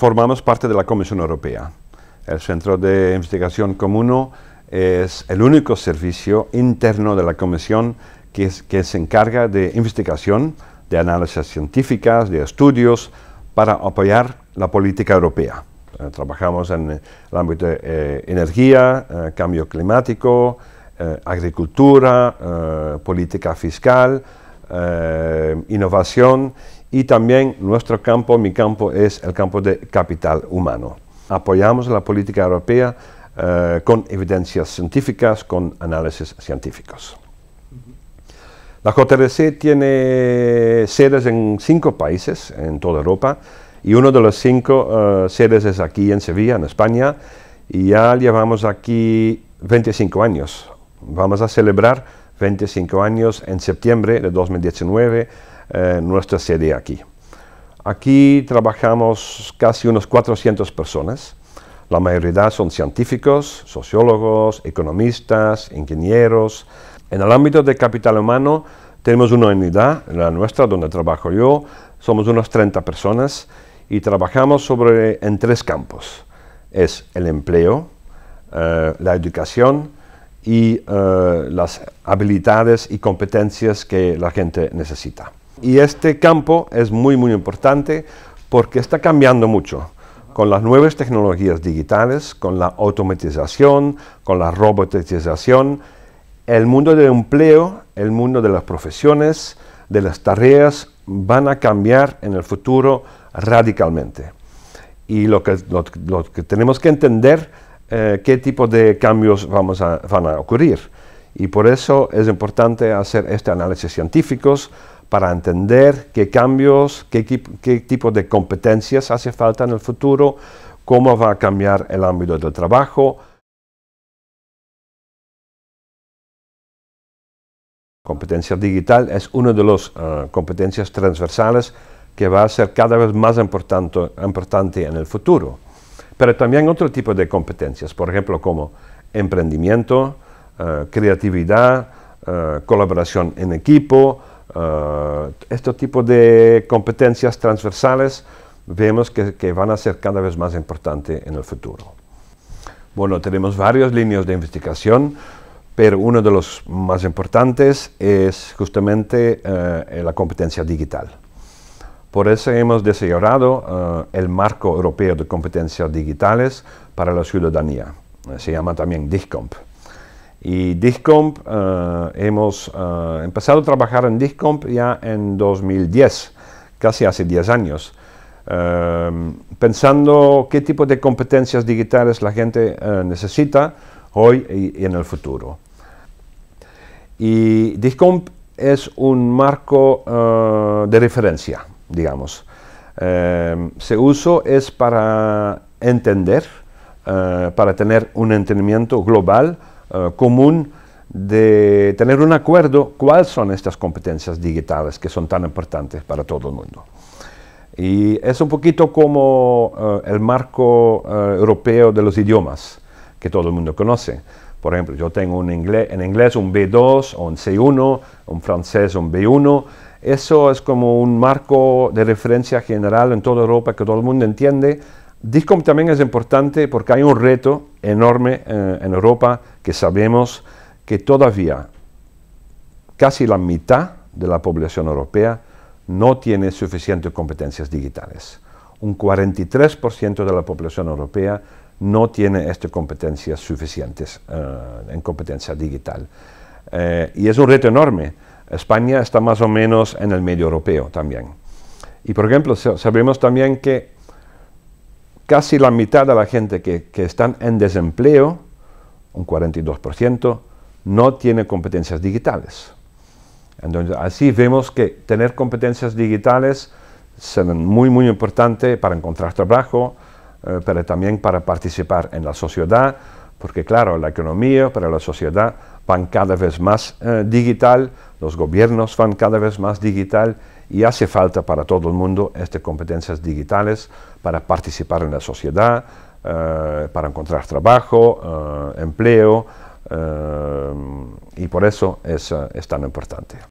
formamos parte de la Comisión Europea. El Centro de Investigación Común es el único servicio interno de la Comisión que, se encarga de investigación, de análisis científicas, de estudios, para apoyar la política europea. Eh, trabajamos en el ámbito de eh, energía, eh, cambio climático, agricultura, política fiscal, eh, innovación y también nuestro campo, mi campo, es el campo de capital humano. Apoyamos la política europea eh, con evidencias científicas, con análisis científicos. La JRC tiene sedes en cinco países en toda Europa y uno de los cinco eh, sedes es aquí en Sevilla, en España, y ya llevamos aquí 25 años. Vamos a celebrar 25 años en septiembre de 2019, eh, nuestra sede aquí. Aquí trabajamos casi unos 400 personas. La mayoría son científicos, sociólogos, economistas, ingenieros. En el ámbito de capital humano tenemos una unidad, la nuestra, donde trabajo yo. Somos unos 30 personas y trabajamos sobre, en tres campos. Es el empleo, eh, la educación y eh, las habilidades y competencias que la gente necesita. Y este campo es muy, muy importante porque está cambiando mucho con las nuevas tecnologías digitales, con la automatización, con la robotización, el mundo del empleo, el mundo de las profesiones, de las tareas van a cambiar en el futuro radicalmente. Y lo que, lo que tenemos que entender eh, qué tipo de cambios vamos a, van a ocurrir. Y por eso es importante hacer este análisis científicos para entender qué cambios, qué, qué tipo de competencias hace falta en el futuro, cómo va a cambiar el ámbito del trabajo, competencia digital es una de las eh, competencias transversales que va a ser cada vez más importante, importante en el futuro pero también otro tipo de competencias, por ejemplo, como emprendimiento, eh, creatividad, eh, colaboración en equipo, eh, este tipo de competencias transversales vemos que, van a ser cada vez más importantes en el futuro. Bueno, tenemos varios líneas de investigación, pero uno de los más importantes es justamente la competencia digital. Por eso hemos desarrollado eh, el marco europeo de competencias digitales para la ciudadanía. Eh, se llama también DIGCOMP. Y DIGCOMP, eh, hemos empezado a trabajar en DIGCOMP ya en 2010, casi hace 10 años, pensando qué tipo de competencias digitales la gente necesita hoy y en el futuro. Y DIGCOMP es un marco de referencia digamos. Eh, se uso es para entender, eh, para tener un entendimiento global, eh, común, de tener un acuerdo cuáles son estas competencias digitales que son tan importantes para todo el mundo. Y es un poquito como el marco europeo de los idiomas que todo el mundo conoce. Por ejemplo, yo tengo un inglés, en inglés un B2 un C1, un francés un B1. Eso es como un marco de referencia general en toda Europa que todo el mundo entiende. DISCOM también es importante porque hay un reto enorme eh, en Europa que sabemos que todavía casi la mitad de la población europea no tiene suficientes competencias digitales. Un 43% de la población europea no tiene estas competencias suficientes eh, en competencia digital. Eh, y es un reto enorme. España está más o menos en el medio europeo también. Y por ejemplo, sabemos también que casi la mitad de la gente que, que están en desempleo, un 42%, no tiene competencias digitales. Entonces, así vemos que tener competencias digitales es muy, muy importante para encontrar trabajo, eh, pero también para participar en la sociedad, porque claro, la economía, para la sociedad van cada vez más eh, digital, los gobiernos van cada vez más digital y hace falta para todo el mundo estas competencias digitales para participar en la sociedad, eh, para encontrar trabajo, empleo, y por eso es tan importante.